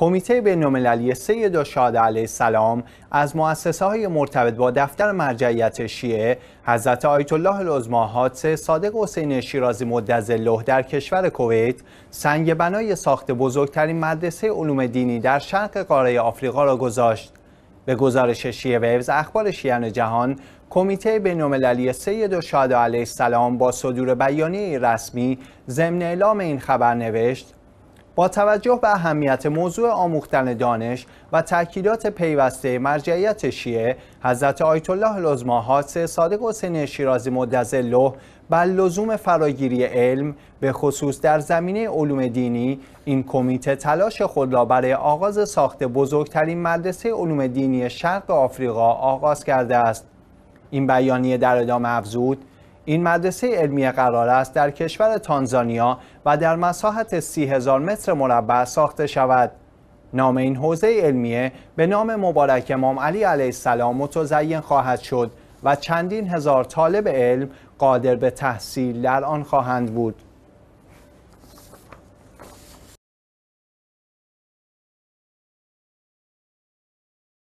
کمیته بین‌المللی سید و شاد علیه السلام از مؤسسه های مرتبط با دفتر مرجعیت شیعه حضرت آیت الله العظما حادثه صادق حسین شیرازی مدظله در کشور کویت سنگ بنای ساخت بزرگترین مدرسه علوم دینی در شرق قاره آفریقا را گذاشت به گزارش شیعه ویوز اخبار شیعان جهان کمیته بینالمللی سید و شاد علیه السلام با صدور بیانیه رسمی ضمن اعلام این خبر نوشت با توجه به اهمیت موضوع آموختن دانش و تاکیدات پیوسته مرجعیت شیعه حضرت آیت الله لزماهات صادق حسین شیرازی مدظله بر لزوم فراگیری علم به خصوص در زمینه علوم دینی این کمیته تلاش خود را برای آغاز ساخت بزرگترین مدرسه علوم دینی شرق آفریقا آغاز کرده است این بیانیه در ادامه افزود این مدرسه علمیه قرار است در کشور تانزانیا و در مساحت سی هزار متر مربع ساخته شود. نام این حوزه علمیه به نام مبارک امام علی علیه السلام متزین خواهد شد و چندین هزار طالب علم قادر به تحصیل در آن خواهند بود.